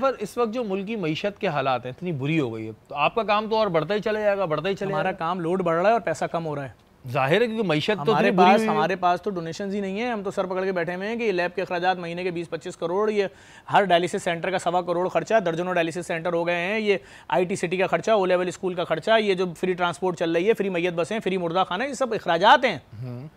पर इस वक्त जो मुल्क की मीशत के हालात हैं इतनी बुरी हो गई है तो आपका काम तो और बढ़ता ही चले जाएगा बढ़ता ही चला हमारा काम लोड बढ़ रहा है और पैसा कम हो रहा है जाहिर है क्योंकि मीशत तो हमारे पास हमारे पास तो डोनेशन ही नहीं है हम तो सर पकड़ के बैठे हुए हैं कि लैब के अखराज महीने के बीस पच्चीस करोड़ ये हर डायलिसिस सेंटर का सवा करोड़ खर्चा दर्जनों डायलिसिस सेंटर हो गए हैं ये आईटी सिटी का खर्चा ओ लेवल स्कूल का खर्चा ये जो फ्री ट्रांसपोर्ट चल रही है फ्री मैय बसें फ्री मुर्दा खाना ये सब अखराज हैं हम्म।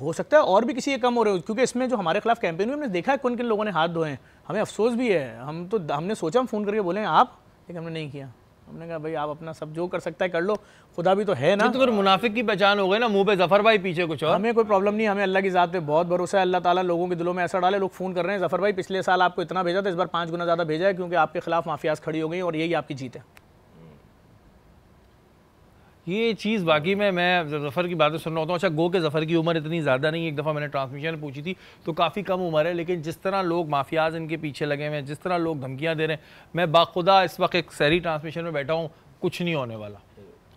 हो सकता है और भी किसी के कम हो रहे हो क्योंकि इसमें जो हमारे खिलाफ कैंपेन हुई हमने देखा है किन किन लोगों ने हाथ धोए हैं हमें अफसोस भी है हम तो हमने सोचा हम फ़ोन करके बोले आप लेकिन हमने नहीं किया हमने कहा भाई आप अपना सब जो कर सकता है कर लो खुदा भी तो है ना तो फिर मुनाफिक की पहचान हो गई ना मुंह पे जफर भाई पीछे कुछ और हमें कोई प्रॉब्लम नहीं हमें अल्लाह की ज़ात पे बहुत भरोसा है अल्लाह ताला लोगों के दिलों में ऐसा डाले लोग फ़ोन कर रहे हैं जफर भाई पिछले साल आपको इतना भेजा था इस बार पाँच गुना ज़्यादा भेजा है क्योंकि आपके खिलाफ माफियाज खड़ी हो गई और यही आपकी जीत है ये चीज़ बाकी में मैं जफ़र की बातें सुन रहा होता हूँ अच्छा गो के जफ़र की उम्र इतनी ज़्यादा नहीं एक दफ़ा मैंने ट्रांसमिशन पूछी थी तो काफ़ी कम उम्र है लेकिन जिस तरह लोग माफियाज इनके पीछे लगे हुए हैं जिस तरह लोग धमकियाँ दे रहे हैं मैं बाखुदा इस वक्त एक सहरी ट्रांसमिशन में बैठा हूँ कुछ नहीं होने वाला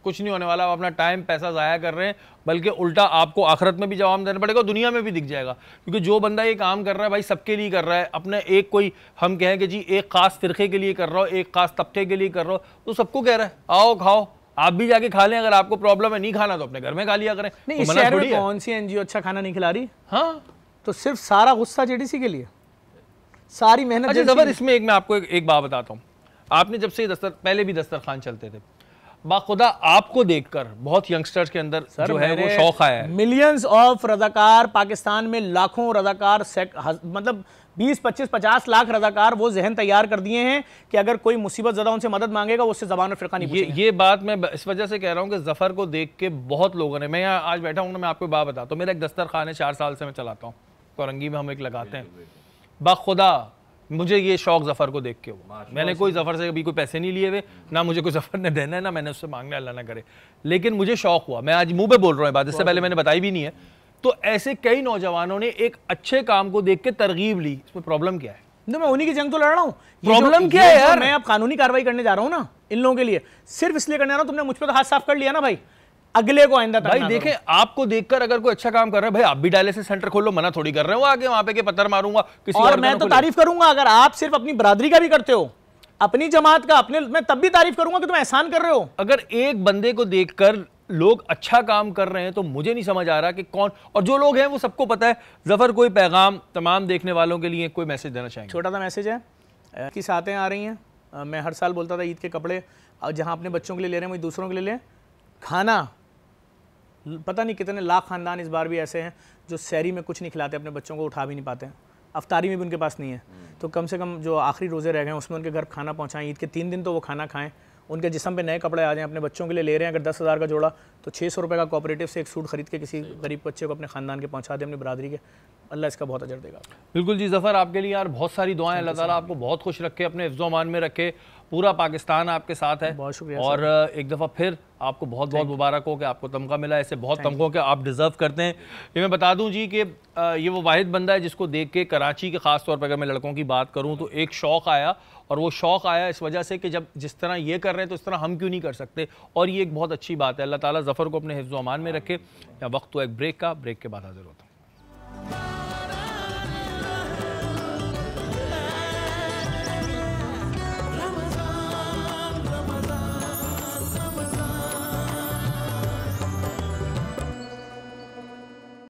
कुछ नहीं होने वाला आप अपना टाइम पैसा ज़ाया कर रहे हैं बल्कि उल्टा आपको आखरत में भी जवाब देना पड़ेगा दुनिया में भी दिख जाएगा क्योंकि जो बंदा ये काम कर रहा है भाई सबके लिए कर रहा है अपने एक कोई हम कहें कि जी एक ख़ास फ़िरके के लिए कर रहा हो एक ख़ास तबके के लिए कर रहा हो तो सबको कह रहा है आओ खाओ आप भी जाके खा लें अगर आपको प्रॉब्लम है नहीं खाना तो अपने घर में खा लिया करें नहीं तो इस शहर में कौन सी एनजीओ अच्छा खाना नहीं खिला रही हाँ तो सिर्फ सारा गुस्सा जेडीसी के लिए सारी मेहनत अच्छा जबर इसमें एक मैं आपको एक, एक बात बताता हूँ आपने जब से दस्तर पहले भी दस्तरखान चलते थे बाखुदा आपको देखकर बहुत यंगस्टर्स के अंदर सर, जो है वो शौक आया मिलियंस ऑफ रजाकार पाकिस्तान में लाखों रजाकार मतलब बीस पच्चीस पचास लाख रजाकार वो जहन तैयार कर दिए हैं कि अगर कोई मुसीबत ज़्यादा उनसे मदद मांगेगा उससे जबान और फ़िरका नहीं ये ये बात मैं इस वजह से कह रहा हूँ कि जफ़र को देख के बहुत लोगों ने मैं यहाँ आज बैठा हूँ मैं आपको बात बताता हूँ मेरा एक दस्तर खान है चार साल से मैं चलाता हूँ कोरंगी में हम एक लगाते हैं बाखुदा मुझे ये शौक जफ़र को देख के हुआ मैंने कोई जफ़र से कभी कोई पैसे नहीं लिए हुए ना मुझे कोई जफ़र ने देना है ना मैंने उससे मांगना अल्लाह ना करे लेकिन मुझे शौक हुआ मैं आज मुंह पे बोल रहा हूँ बात इससे पहले मैंने बताई भी नहीं है तो ऐसे कई नौजवानों ने एक अच्छे काम को देख के तरगीब ली इसमें प्रॉब्लम क्या है नहीं मैं उन्हीं की जंग तो लड़ रहा हूँ प्रॉब्लम क्या है यार मैं अब कानूनी कार्रवाई करने जा रहा हूँ ना इन लोगों के लिए सिर्फ इसलिए करने जा रहा हूँ तुमने मुझ पर तो हाथ साफ कर लिया ना भाई अगले को आइंदा भाई देखे आपको देखकर अगर कोई अच्छा काम कर रहा है भाई आप भी डायलिसिस सेंटर खोलो मना थोड़ी कर रहे हो आगे वहां पे के पत्थर मारूंगा किसी और, और मैं तो तारीफ करूंगा अगर आप सिर्फ अपनी बरादरी का भी करते हो अपनी जमात का अपने मैं तब भी तारीफ करूंगा कि तुम एहसान कर रहे हो अगर एक बंदे को देखकर लोग अच्छा काम कर रहे हैं तो मुझे नहीं समझ आ रहा कि कौन और जो लोग हैं वो सबको पता है जफर कोई पैगाम तमाम देखने वालों के लिए कोई मैसेज देना चाहिए छोटा सा मैसेज है कि सातें आ रही हैं मैं हर साल बोलता था ईद के कपड़े और जहाँ अपने बच्चों के लिए ले रहे हैं वहीं दूसरों के लिए लें खाना पता नहीं कितने लाख खानदान इस बार भी ऐसे हैं जो शहरी में कुछ नहीं खिलाते अपने बच्चों को उठा भी नहीं पाते अफ्तारी में भी उनके पास नहीं है हम्म। तो कम से कम जो आखिरी रोज़े रह गए हैं उसमें उनके घर खाना पहुँचाएँ ईद के तीन दिन तो वो खाना खाएँ उनके जिसम पे नए कपड़े आ जाएँ अपने बच्चों के लिए ले रहे हैं अगर दस हज़ार का जोड़ा तो छः सौ रुपये का कोऑपरेटिव से एक सूट खरीद के किसी गरीब बच्चे को अपने ख़ानदान के पहुँचा दें अपनी बरदरी के अल्लाह इसका बहुत अजर देगा बिल्कुल जी जफ़र आपके लिए यार बहुत सारी दुआएं अल्लाह ताला आपको बहुत खुश रखे अपने हिफ्जोमान में रखे पूरा पाकिस्तान आपके साथ है बहुत शुक्रिया और एक दफ़ा फिर आपको बहुत बहुत मुबारक हो कि आपको तमखा मिला ऐसे बहुत तमकों के आप डिज़र्व करते हैं ये मैं बता दूं जी कि ये वो वाहिद बंदा है जिसको देख के कराची के ख़ास तौर पर अगर मैं लड़कों की बात करूं तो एक शौक़ आया और वो शौक़ आया इस वजह से कि जब जिस तरह ये कर रहे हैं तो इस तरह हम क्यों नहीं कर सकते और ये एक बहुत अच्छी बात है अल्लाह ताली ज़फ़र को अपने हिफ्ज़ अमान में रखे या वक्त तो एक ब्रेक का ब्रेक के बाद हाजिर होता